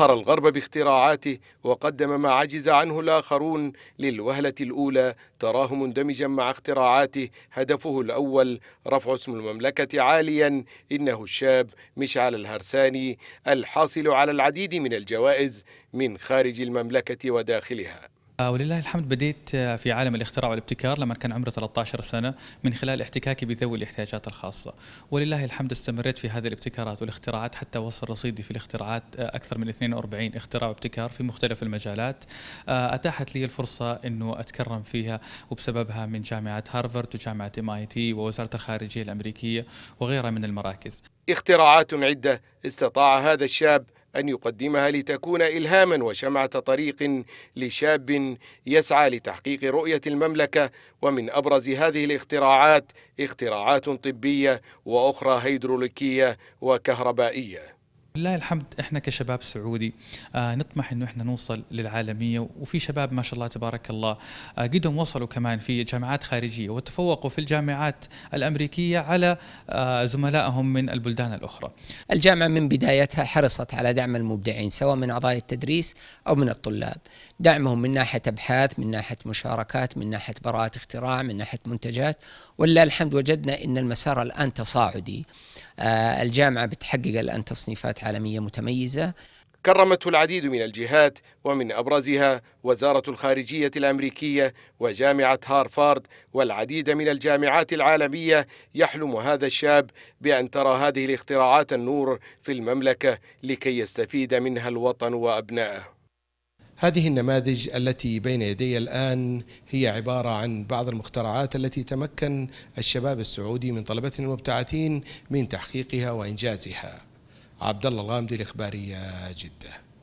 قهر الغرب باختراعاته وقدم ما عجز عنه الآخرون للوهلة الأولى تراه مندمجا مع اختراعاته هدفه الأول رفع اسم المملكة عاليا إنه الشاب مشعل الهرساني الحاصل على العديد من الجوائز من خارج المملكة وداخلها آه، ولله الحمد بديت آه، في عالم الاختراع والابتكار لما كان عمري 13 سنة من خلال احتكاكي بذوي الاحتياجات الخاصة ولله الحمد استمريت في هذه الابتكارات والاختراعات حتى وصل رصيدي في الاختراعات آه، أكثر من 42 اختراع وابتكار في مختلف المجالات أتاحت لي الفرصة أنه أتكرم فيها وبسببها من جامعة هارفارد وجامعة ام اي تي ووزارة الخارجية الأمريكية وغيرها من المراكز اختراعات عدة استطاع هذا الشاب أن يقدمها لتكون إلهاما وشمعة طريق لشاب يسعى لتحقيق رؤية المملكة ومن أبرز هذه الاختراعات اختراعات طبية وأخرى هيدروليكية وكهربائية لله الحمد احنا كشباب سعودي آه نطمح انه احنا نوصل للعالميه وفي شباب ما شاء الله تبارك الله آه قدهم وصلوا كمان في جامعات خارجيه وتفوقوا في الجامعات الامريكيه على آه زملائهم من البلدان الاخرى. الجامعه من بدايتها حرصت على دعم المبدعين سواء من اعضاء التدريس او من الطلاب، دعمهم من ناحيه ابحاث، من ناحيه مشاركات، من ناحيه براءات اختراع، من ناحيه منتجات، ولله الحمد وجدنا ان المسار الان تصاعدي. آه، الجامعة بتحقق الآن تصنيفات عالمية متميزة كرمته العديد من الجهات ومن أبرزها وزارة الخارجية الأمريكية وجامعة هارفارد والعديد من الجامعات العالمية يحلم هذا الشاب بأن ترى هذه الاختراعات النور في المملكة لكي يستفيد منها الوطن وأبنائه هذه النماذج التي بين يدي الآن هي عبارة عن بعض المخترعات التي تمكن الشباب السعودي من طلبة المبتعثين من تحقيقها وإنجازها عبد الله الغامدي الإخبارية جدة